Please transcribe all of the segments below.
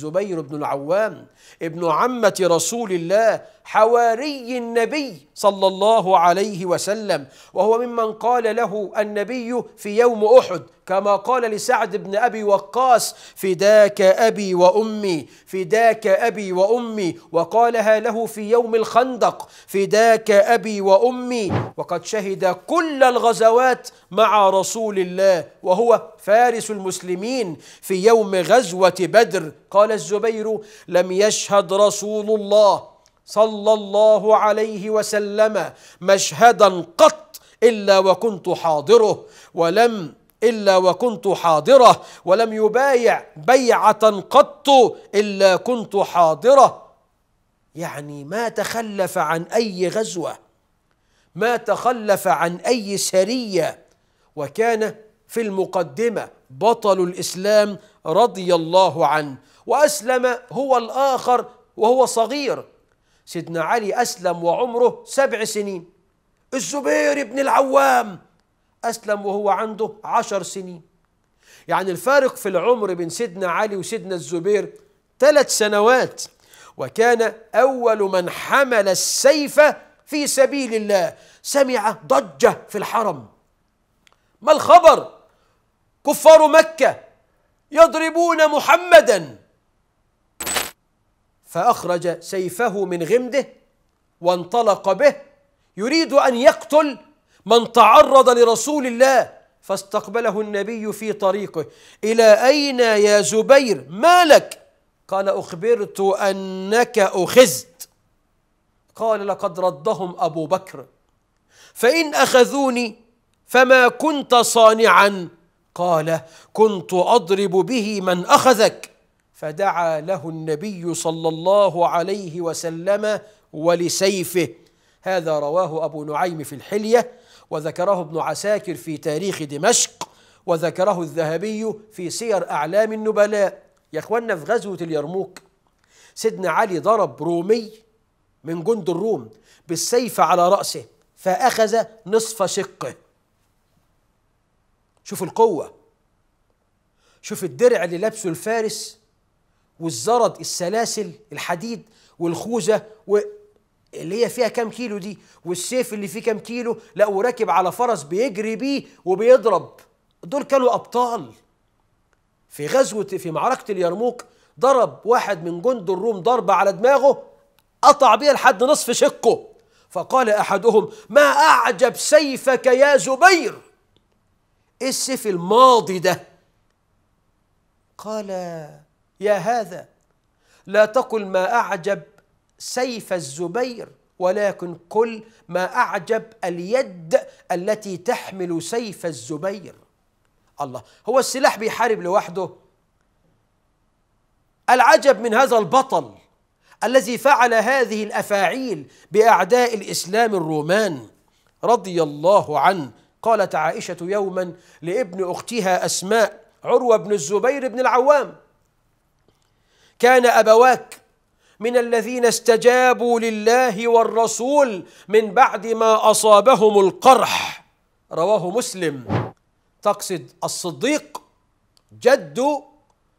الزبير بن العوام ابن عمة رسول الله حواري النبي صلى الله عليه وسلم وهو ممن قال له النبي في يوم أحد كما قال لسعد بن أبي وقاص فداك أبي وأمي فداك أبي وأمي وقالها له في يوم الخندق فداك أبي وأمي وقد شهد كل الغزوات مع رسول الله وهو فارس المسلمين في يوم غزوة بدر قال قال الزبير لم يشهد رسول الله صلى الله عليه وسلم مشهدا قط الا وكنت حاضره ولم الا وكنت حاضره ولم يبايع بيعه قط الا كنت حاضره يعني ما تخلف عن اي غزوه ما تخلف عن اي سريه وكان في المقدمه بطل الاسلام رضي الله عنه وأسلم هو الآخر وهو صغير سيدنا علي أسلم وعمره سبع سنين الزبير بن العوام أسلم وهو عنده عشر سنين يعني الفارق في العمر بين سيدنا علي وسيدنا الزبير ثلاث سنوات وكان أول من حمل السيف في سبيل الله سمع ضجة في الحرم ما الخبر كفار مكة يضربون محمدا فأخرج سيفه من غمده وانطلق به يريد أن يقتل من تعرض لرسول الله فاستقبله النبي في طريقه إلى أين يا زبير ما لك قال أخبرت أنك اخذت قال لقد ردهم أبو بكر فإن أخذوني فما كنت صانعا قال كنت اضرب به من اخذك فدعا له النبي صلى الله عليه وسلم ولسيفه هذا رواه ابو نعيم في الحليه وذكره ابن عساكر في تاريخ دمشق وذكره الذهبي في سير اعلام النبلاء يا اخوانا في غزوه اليرموك سيدنا علي ضرب رومي من جند الروم بالسيف على راسه فاخذ نصف شقه شوف القوة شوف الدرع اللي لابسه الفارس والزرد السلاسل الحديد والخوذة و اللي هي فيها كام كيلو دي والسيف اللي فيه كام كيلو لا وراكب على فرس بيجري بيه وبيضرب دول كانوا أبطال في غزوة في معركة اليرموك ضرب واحد من جند الروم ضربة على دماغه قطع بيها لحد نصف شقه فقال أحدهم ما أعجب سيفك يا زبير ايه السيف الماضي ده قال يا هذا لا تقل ما اعجب سيف الزبير ولكن قل ما اعجب اليد التي تحمل سيف الزبير الله هو السلاح بيحارب لوحده العجب من هذا البطل الذي فعل هذه الافاعيل باعداء الاسلام الرومان رضي الله عنه قالت عائشة يوما لابن أختها أسماء عروة بن الزبير بن العوام كان أبواك من الذين استجابوا لله والرسول من بعد ما أصابهم القرح رواه مسلم تقصد الصديق جد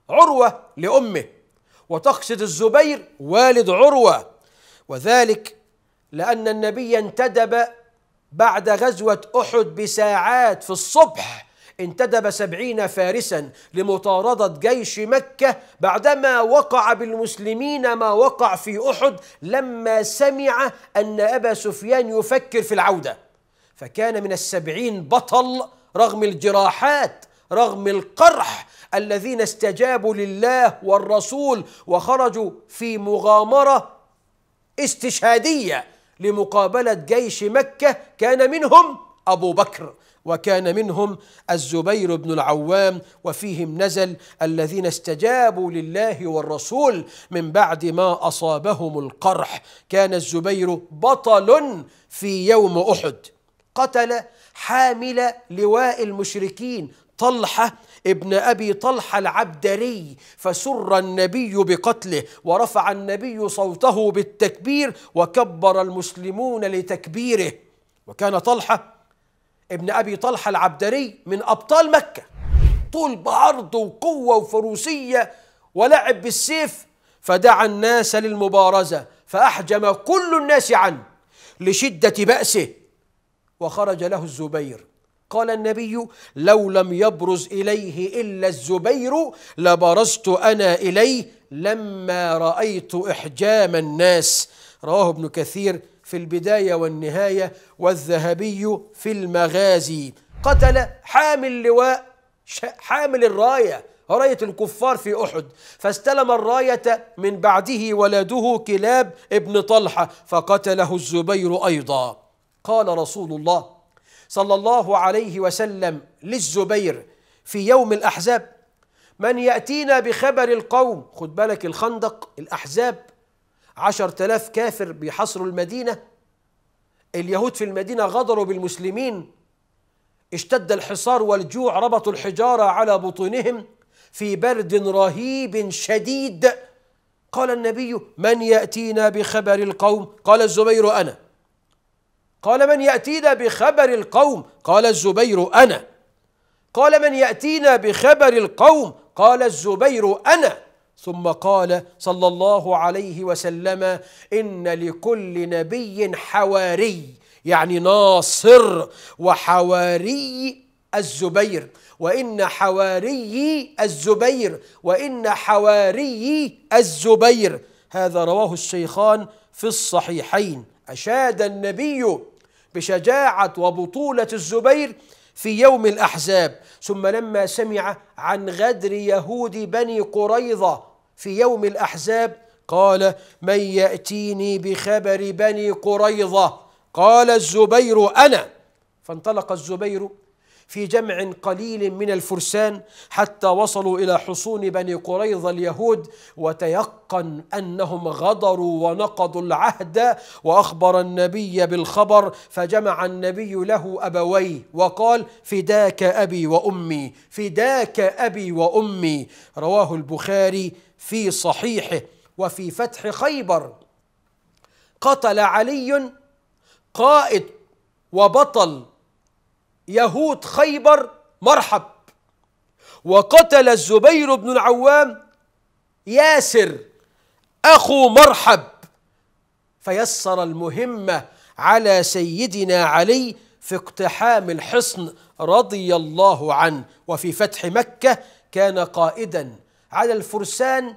عروة لأمه وتقصد الزبير والد عروة وذلك لأن النبي انتدب بعد غزوة أحد بساعات في الصبح انتدب سبعين فارسا لمطاردة جيش مكة بعدما وقع بالمسلمين ما وقع في أحد لما سمع أن أبا سفيان يفكر في العودة فكان من السبعين بطل رغم الجراحات رغم القرح الذين استجابوا لله والرسول وخرجوا في مغامرة استشهادية لمقابلة جيش مكة كان منهم أبو بكر وكان منهم الزبير بن العوام وفيهم نزل الذين استجابوا لله والرسول من بعد ما اصابهم القرح كان الزبير بطل في يوم احد قتل حامل لواء المشركين طلحة ابن أبي طلحة العبدري فسر النبي بقتله ورفع النبي صوته بالتكبير وكبر المسلمون لتكبيره وكان طلحة ابن أبي طلحة العبدري من أبطال مكة طول بعرض وقوة وفروسية ولعب بالسيف فدعا الناس للمبارزة فأحجم كل الناس عنه لشدة بأسه وخرج له الزبير قال النبي لو لم يبرز اليه الا الزبير لبرزت انا اليه لما رايت احجام الناس رواه ابن كثير في البدايه والنهايه والذهبي في المغازي قتل حامل لواء حامل الرايه رايه الكفار في احد فاستلم الرايه من بعده ولده كلاب ابن طلحه فقتله الزبير ايضا قال رسول الله صلى الله عليه وسلم للزبير في يوم الأحزاب من يأتينا بخبر القوم خد بالك الخندق الأحزاب عشر تلاف كافر بيحصروا المدينة اليهود في المدينة غدروا بالمسلمين اشتد الحصار والجوع ربطوا الحجارة على بطونهم في برد رهيب شديد قال النبي من يأتينا بخبر القوم قال الزبير أنا قال من يأتينا بخبر القوم قال الزبير أنا قال من يأتينا بخبر القوم قال الزبير أنا ثم قال صلى الله عليه وسلم إن لكل نبي حواري يعني ناصر وحواري الزبير وإن حواري الزبير وإن حواري الزبير هذا رواه الشيخان في الصحيحين أشاد النبي بشجاعة وبطولة الزبير في يوم الأحزاب ثم لما سمع عن غدر يهود بني قريظة في يوم الأحزاب قال من يأتيني بخبر بني قريظة قال الزبير أنا فانطلق الزبير في جمع قليل من الفرسان حتى وصلوا الى حصون بني قريظه اليهود وتيقن انهم غدروا ونقضوا العهد واخبر النبي بالخبر فجمع النبي له ابويه وقال فداك ابي وامي فداك ابي وامي رواه البخاري في صحيحه وفي فتح خيبر قتل علي قائد وبطل يهود خيبر مرحب وقتل الزبير بن العوام ياسر اخو مرحب فيسر المهمه على سيدنا علي في اقتحام الحصن رضي الله عنه وفي فتح مكه كان قائدا على الفرسان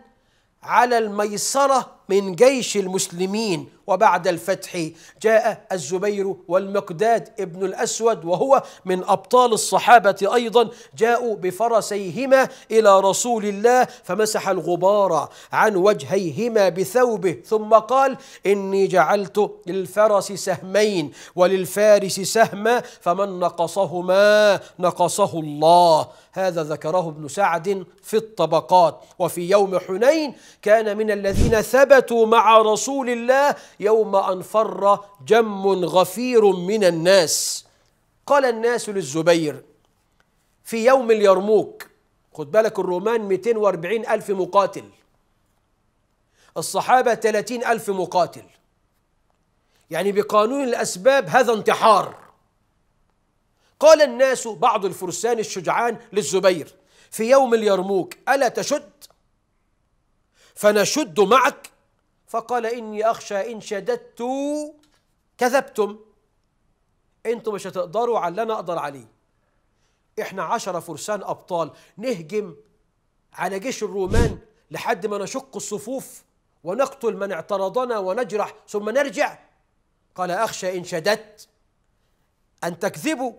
على الميسره من جيش المسلمين وبعد الفتح جاء الزبير والمقداد ابن الأسود وهو من أبطال الصحابة أيضا جاءوا بفرسيهما إلى رسول الله فمسح الغبار عن وجهيهما بثوبه ثم قال إني جعلت للفرس سهمين وللفارس سهما فمن نقصهما نقصه الله هذا ذكره ابن سعد في الطبقات وفي يوم حنين كان من الذين ثبت ثبتوا مع رسول الله يوم أن فر جم غفير من الناس قال الناس للزبير في يوم اليرموك خد بالك الرومان 240 ألف مقاتل الصحابة 30 ألف مقاتل يعني بقانون الأسباب هذا انتحار قال الناس بعض الفرسان الشجعان للزبير في يوم اليرموك ألا تشد فنشد معك فقال إني أخشى إن شددت كذبتم أنتم مش هتقدروا على اللي أنا أقدر عليه إحنا عشرة فرسان أبطال نهجم على جيش الرومان لحد ما نشق الصفوف ونقتل من اعترضنا ونجرح ثم نرجع قال أخشى إن شددت أن تكذبوا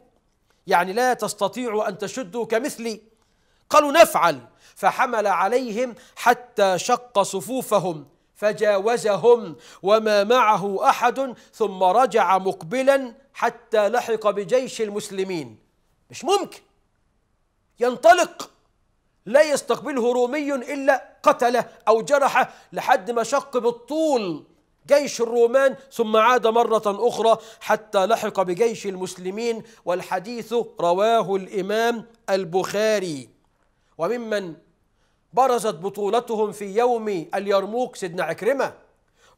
يعني لا تستطيعوا أن تشدوا كمثلي قالوا نفعل فحمل عليهم حتى شق صفوفهم فجاوزهم وما معه أحد ثم رجع مقبلا حتى لحق بجيش المسلمين مش ممكن ينطلق لا يستقبله رومي إلا قتله أو جرحه لحد ما شق بالطول جيش الرومان ثم عاد مرة أخرى حتى لحق بجيش المسلمين والحديث رواه الإمام البخاري وممن برزت بطولتهم في يوم اليرموك سيدنا عكرمة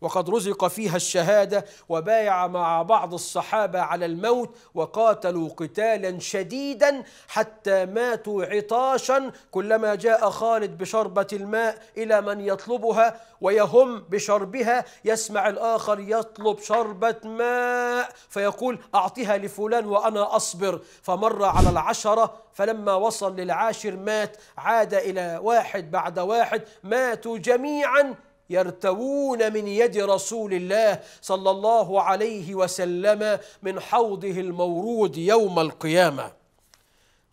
وقد رزق فيها الشهادة وبايع مع بعض الصحابة على الموت وقاتلوا قتالا شديدا حتى ماتوا عطاشا كلما جاء خالد بشربة الماء إلى من يطلبها ويهم بشربها يسمع الآخر يطلب شربة ماء فيقول أعطها لفلان وأنا أصبر فمر على العشرة فلما وصل للعاشر مات عاد إلى واحد بعد واحد ماتوا جميعا يرتوون من يد رسول الله صلى الله عليه وسلم من حوضه المورود يوم القيامه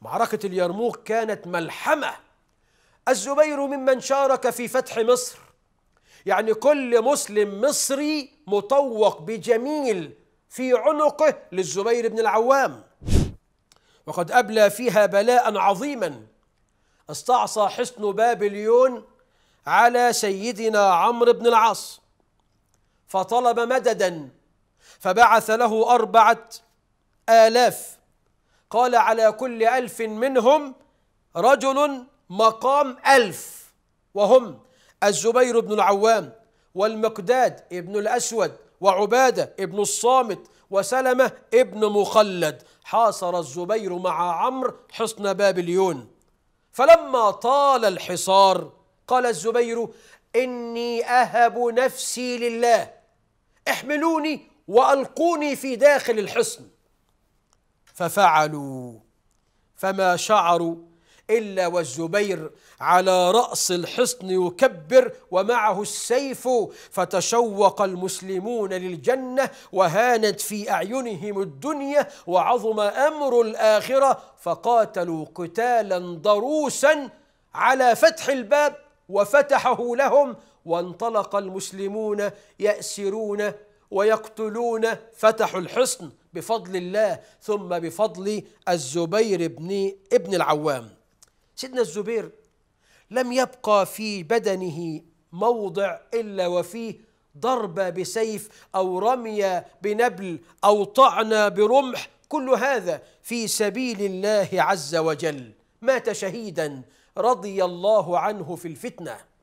معركه اليرموك كانت ملحمه الزبير ممن شارك في فتح مصر يعني كل مسلم مصري مطوق بجميل في عنقه للزبير بن العوام وقد أبلى فيها بلاء عظيما استعصى حصن بابليون على سيدنا عمرو بن العاص فطلب مددا فبعث له أربعة آلاف قال على كل ألف منهم رجل مقام ألف وهم الزبير بن العوام والمقداد ابن الأسود وعبادة ابن الصامت وسلمة ابن مخلد حاصر الزبير مع عمرو حصن بابليون فلما طال الحصار قال الزبير إني أهب نفسي لله احملوني وألقوني في داخل الحصن ففعلوا فما شعروا إلا والزبير على رأس الحصن يكبر ومعه السيف فتشوق المسلمون للجنة وهانت في أعينهم الدنيا وعظم أمر الآخرة فقاتلوا قتالا ضروسا على فتح الباب وفتحه لهم وانطلق المسلمون يأسرون ويقتلون فتحوا الحصن بفضل الله ثم بفضل الزبير بن ابن العوام سيدنا الزبير لم يبقى في بدنه موضع إلا وفيه ضرب بسيف أو رمي بنبل أو طعن برمح كل هذا في سبيل الله عز وجل مات شهيدا رضي الله عنه في الفتنه